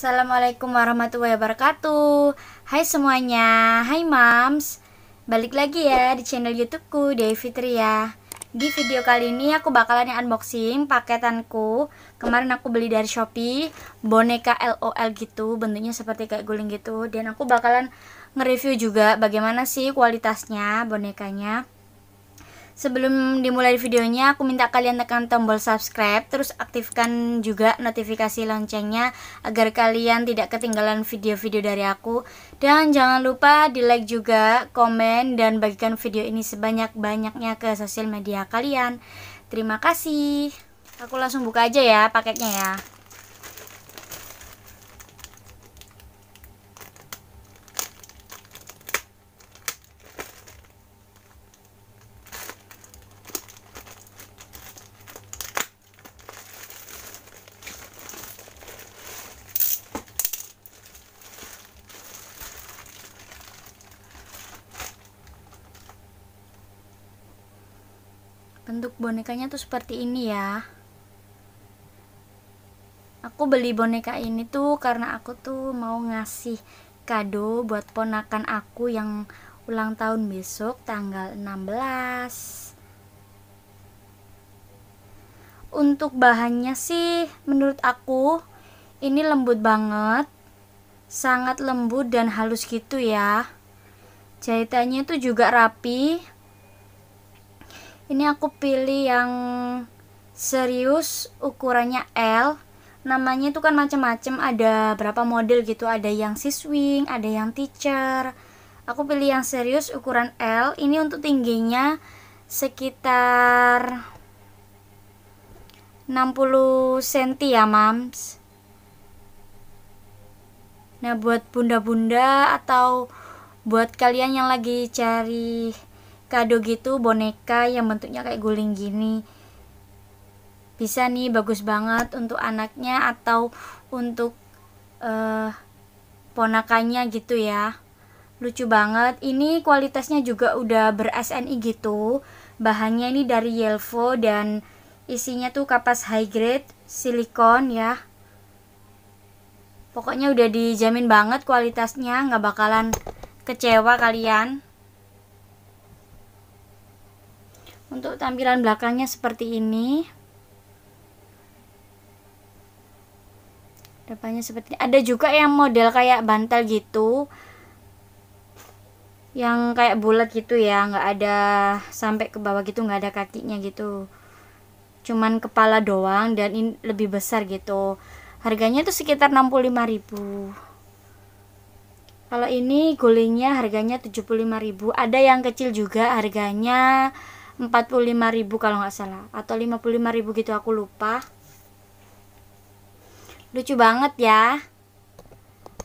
Assalamualaikum warahmatullahi wabarakatuh Hai semuanya, hai mams Balik lagi ya di channel youtubeku Dewi ya Di video kali ini aku bakalan unboxing paketanku Kemarin aku beli dari Shopee Boneka LOL gitu, bentuknya seperti kayak guling gitu Dan aku bakalan nge-review juga bagaimana sih kualitasnya bonekanya Sebelum dimulai videonya, aku minta kalian tekan tombol subscribe, terus aktifkan juga notifikasi loncengnya agar kalian tidak ketinggalan video-video dari aku. Dan jangan lupa di like juga, komen, dan bagikan video ini sebanyak-banyaknya ke sosial media kalian. Terima kasih. Aku langsung buka aja ya paketnya ya. Bentuk bonekanya tuh seperti ini ya. Aku beli boneka ini tuh karena aku tuh mau ngasih kado buat ponakan aku yang ulang tahun besok tanggal 16 untuk bahannya sih menurut aku ini lembut banget sangat lembut dan halus gitu ya jahitannya tuh juga rapi ini aku pilih yang serius ukurannya L namanya itu kan macam-macam ada berapa model gitu ada yang siswing ada yang teacher aku pilih yang serius ukuran L ini untuk tingginya sekitar 60 cm ya mams nah buat bunda-bunda atau buat kalian yang lagi cari kado gitu boneka yang bentuknya kayak guling gini bisa nih bagus banget untuk anaknya atau untuk uh, eh, ponakannya gitu ya lucu banget ini kualitasnya juga udah ber SNI gitu bahannya ini dari Yelvo dan isinya tuh kapas high grade silikon ya pokoknya udah dijamin banget kualitasnya nggak bakalan kecewa kalian untuk tampilan belakangnya seperti ini depannya seperti ini. ada juga yang model kayak bantal gitu yang kayak bulat gitu ya nggak ada sampai ke bawah gitu nggak ada kakinya gitu cuman kepala doang dan ini lebih besar gitu harganya itu sekitar 65000 kalau ini gulingnya harganya 75.000, ada yang kecil juga harganya 45.000 kalau nggak salah atau 55.000 gitu aku lupa lucu banget ya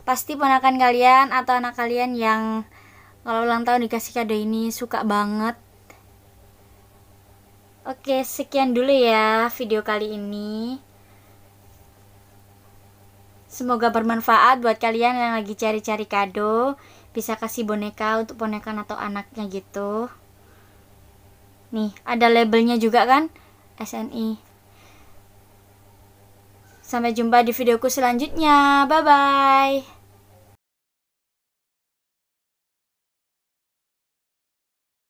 pasti ponakan kalian atau anak kalian yang kalau ulang tahun dikasih kado ini suka banget oke sekian dulu ya video kali ini semoga bermanfaat buat kalian yang lagi cari-cari kado bisa kasih boneka untuk ponakan atau anaknya gitu Nih, ada labelnya juga kan? SNI. Sampai jumpa di videoku selanjutnya. Bye bye.